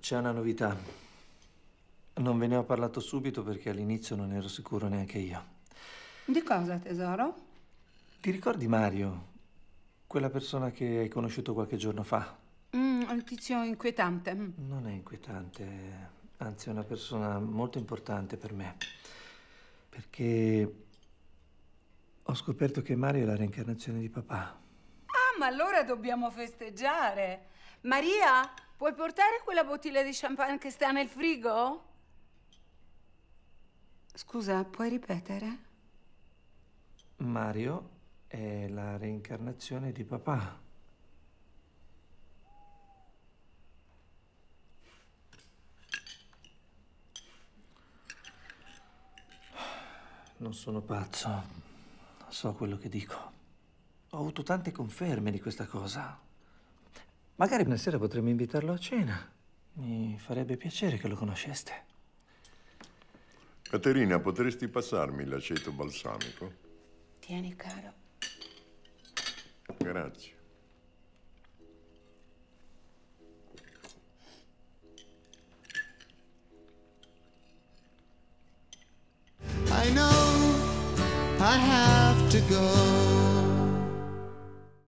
C'è una novità. Non ve ne ho parlato subito perché all'inizio non ero sicuro neanche io. Di cosa, tesoro? Ti ricordi Mario? Quella persona che hai conosciuto qualche giorno fa? Mm, il tizio inquietante. Non è inquietante, eh. anzi è una persona molto importante per me. Perché ho scoperto che Mario è la reincarnazione di papà. Ah, ma allora dobbiamo festeggiare. Maria, Puoi portare quella bottiglia di champagne che sta nel frigo? Scusa, puoi ripetere? Mario è la reincarnazione di papà. Non sono pazzo, so quello che dico. Ho avuto tante conferme di questa cosa. Magari una sera potremmo invitarlo a cena. Mi farebbe piacere che lo conosceste. Caterina, potresti passarmi l'aceto balsamico? Tieni, caro. Grazie. I know I have to go